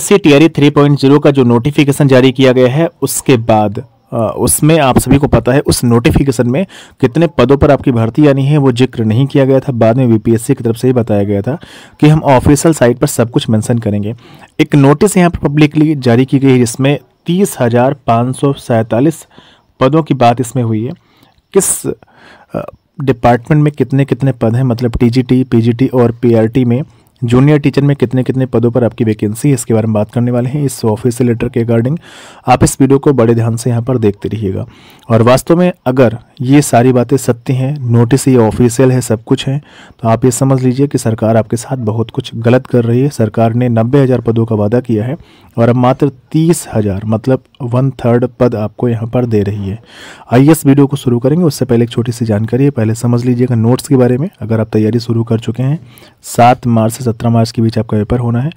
सी TRE 3.0 का जो notification जारी किया गया है उसके बाद उसमें आप सभी को पता है उस नोटिफिकेशन में कितने पदों पर आपकी भर्ती आनी है वो जिक्र नहीं किया गया था बाद में सी की तरफ से ही बताया गया था कि हम ऑफिशियल साइट पर सब कुछ मेंशन करेंगे एक नोटिस यहाँ पर पब्लिकली जारी की गई है जिसमें तीस हज़ार पाँच सौ सैंतालीस पदों की बात इसमें हुई है किस डिपार्टमेंट में कितने कितने पद हैं मतलब जी टी और टी में जूनियर टीचर में कितने कितने पदों पर आपकी वैकेंसी है इसके बारे में बात करने वाले हैं इस ऑफिस लेटर के अकॉर्डिंग आप इस वीडियो को बड़े ध्यान से यहाँ पर देखते रहिएगा और वास्तव में अगर ये सारी बातें सत्य हैं नोटिस ये ऑफिशियल है सब कुछ है तो आप ये समझ लीजिए कि सरकार आपके साथ बहुत कुछ गलत कर रही है सरकार ने नब्बे हज़ार पदों का वादा किया है और अब मात्र तीस हज़ार मतलब वन थर्ड पद आपको यहाँ पर दे रही है आइए इस वीडियो को शुरू करेंगे उससे पहले एक छोटी सी जानकारी है पहले समझ लीजिएगा नोट्स के बारे में अगर आप तैयारी शुरू कर चुके हैं सात मार्च से सत्रह मार्च के बीच आपका पेपर होना है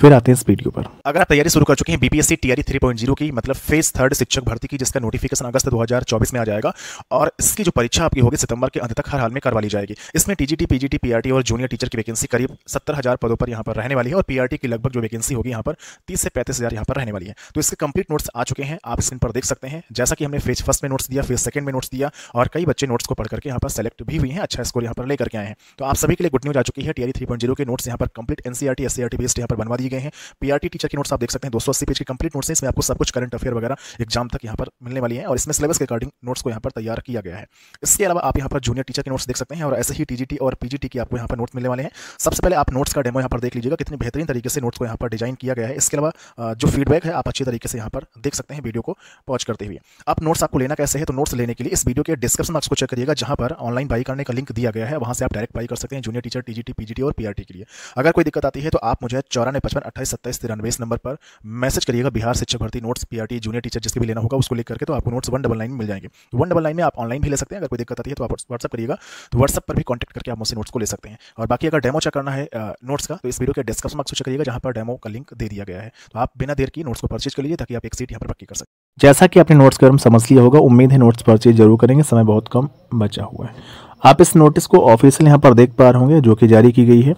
फिर आते हैं स्पीड के ऊपर अगर आप तैयारी शुरू कर चुके हैं बीपीएससी टीआरई जीरो की मतलब फेस थर्ड शिक्षक भर्ती की जिसका नोटिफिकेशन अगस्त 2024 में आ जाएगा और इसकी जो परीक्षा आपकी होगी सितंबर के अंत तक हर हाल में करवा ली जाएगी इसमें टीजीटी पीजीटी पीआरटी और जूनियर टीचर की वैकेंसी करीब सत्तर हजार पदों पर यहाँ पर रहने वाली है और पीआरटी की लगभग जो वैकेंसी होगी यहाँ पर तीस से पैंतीस हजार यहाँ पर रहने वाली है तो इसके कंप्लीट नोट्स आ चुके हैं आप स्क्रीन पर देख सकते हैं जैसा कि हमने फेज फर्स्ट में नोट्स दिया फेज सेकंड में नोट्स दिया और कई बच्चे नोट्स को पढ़ करके यहाँ पर सेलेक्ट भी हुई हैं अच्छा स्कोर यहाँ पर लेकर के आए हैं तो आप सभी के लिए गुड न्यूज आ चुकी है टीआरई थ्री e के नोट्स यहाँ पर कंप्लीट एनसीआरटी एससीआरटी बेस्ड यहाँ पर बनवा दिए गए हैं पीआरटी टीचर e के नोट्स आप देख सकते हैं दो सौ पेज के कंप्लीट नोट्स हैं इसमें आपको सब कुछ करंट अफेयर वगैरह एग्जाम तक यहाँ पर मिलने वाली है और इसमें सिलेबस के अकॉर्डिंग नोट्स को यहाँ पर तैयार किया गया है इसके अलावा आप यहाँ पर जूनियर टीचर के नोट्स देख सकते हैं और ऐसे ही टीजीटी और पीजीटी के आपको यहाँ पर नोट्स मिलने वाले हैं सबसे पहले आप नोट्स का डेमो यहाँ पर देख लीजिएगा कितनी बेहतरीन तरीके से नोट्स को यहाँ पर डिजाइन किया गया है इसके अलावा जो फीडबैक है आप अच्छे तरीके से यहाँ पर देख सकते हैं वीडियो को पॉज करते हुए आप नोट्स आपको लेना कैसे है तो नोट्स लेने के लिए इस वीडियो के डिस्क्रिप्शन में आपको चेक करिएगा जहाँ पर ऑनलाइन बाई करने का लिंक दिया गया है वहाँ से आप डायरेक्ट बाई कर सकते हैं जूनियर टीचर टीजीटी पीजीटी और पीआरटी e के लिए अगर कोई दिक्कत आती है तो आप मुझे चौरानवे पचपन अट्ठाईस सत्ताईस तिरानवे इस नंबर पर मैसेज करिएगा बिहार शिक्षक भर्ती नोट्स पीआरटी जूनियर टीचर जिसके भी लेना होगा उसको लिख करके तो आपको नोट्स वन डबल नाइन मिल जाएंगे वन डबल नाइन में आप ऑनलाइन भी ले सकते हैं अगर कोई दिक्कत आती है तो आप व्हाट्सअप करिएगा तो व्हाट्सअप पर भी कॉन्टैक्ट करके आप मुझसे नोट्स को ले सकते हैं और बाकी अगर डेमो चेक करना है नोट्स का तो इस वीडियो के डिस्क्रिप्शन मार्क्स चेक करिएगा जहाँ पर डेमो का लिंक दे दिया गया है तो आप बिना देर की नोट्स को परचेज कर लीजिए ताकि आप एक सीट यहाँ पर पक्की कर सकते जैसा कि आपने नोट्स के हम समझ लिया होगा उम्मीद है नोट्स परचेज जरूर करेंगे समय बहुत कम बचा हुआ है आप इस नोटिस को ऑफिशियल यहाँ पर देख पा रहे होंगे जो कि जारी की गई है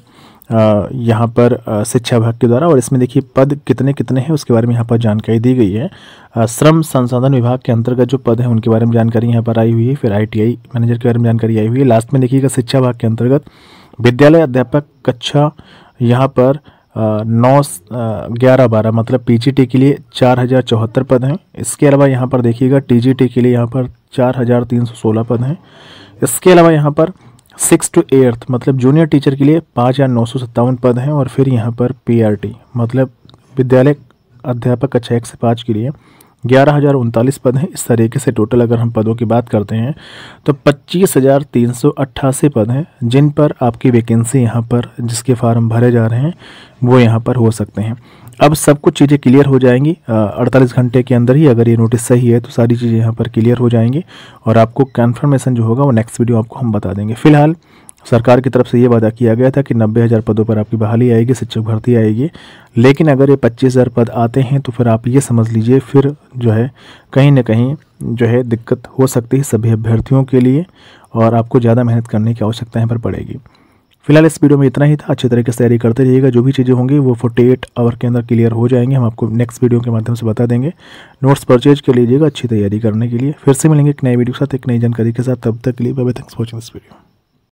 यहाँ पर शिक्षा विभाग के द्वारा और इसमें देखिए पद कितने कितने हैं उसके बारे में यहाँ पर जानकारी दी गई है श्रम संसाधन विभाग के अंतर्गत जो पद हैं उनके बारे में जानकारी यहाँ पर आई हुई है फिर आईटीआई मैनेजर के बारे में जानकारी आई हुई है लास्ट में देखिएगा शिक्षा विभाग के अंतर्गत विद्यालय अध्यापक कक्षा यहाँ पर नौ ग्यारह बारह मतलब पी के लिए चार हज़ार चौहत्तर पद हैं इसके अलावा यहाँ पर देखिएगा टी के लिए यहाँ पर चार हज़ार तीन सौ सोलह पद हैं इसके अलावा यहाँ पर सिक्स टू एर्थ मतलब जूनियर टीचर के लिए पाँच हज़ार नौ सौ सत्तावन पद हैं और फिर यहाँ पर पीआरटी मतलब विद्यालय अध्यापक कक्षा एक से पाँच के लिए ग्यारह हज़ार उनतालीस पद हैं इस तरीके से टोटल अगर हम पदों की बात करते हैं तो पच्चीस हज़ार तीन सौ अट्ठासी पद हैं जिन पर आपकी वैकेंसी यहाँ पर जिसके फॉर्म भरे जा रहे हैं वो यहाँ पर हो सकते हैं अब सब कुछ चीज़ें क्लियर हो जाएंगी अड़तालीस घंटे के अंदर ही अगर ये नोटिस सही है तो सारी चीज़ें यहाँ पर क्लियर हो जाएंगी और आपको कन्फर्मेशन जो होगा वो नेक्स्ट वीडियो आपको हम बता देंगे फिलहाल सरकार की तरफ से ये वादा किया गया था कि नब्बे हज़ार पदों पर आपकी बहाली आएगी शिक्षक भर्ती आएगी लेकिन अगर ये पच्चीस हज़ार पद आते हैं तो फिर आप ये समझ लीजिए फिर जो है कहीं ना कहीं जो है दिक्कत हो सकती है सभी अभ्यर्थियों के लिए और आपको ज़्यादा मेहनत करने की आवश्यकता यहाँ पर पड़ेगी फिलहाल इस वीडियो में इतना ही था अच्छे तरीके से तैयारी करते रहिएगा जो भी चीज़ें होंगी वो फोर्टी एट आवर के अंदर क्लियर हो जाएंगे हम आपको नेक्स्ट वीडियो के माध्यम से बता देंगे नोट्स परचेज कर लीजिएगा अच्छी तैयारी करने के लिए फिर से मिलेंगे एक नई वीडियो के साथ एक नई जानकारी के साथ तब तक के लिए bye thanks watching this video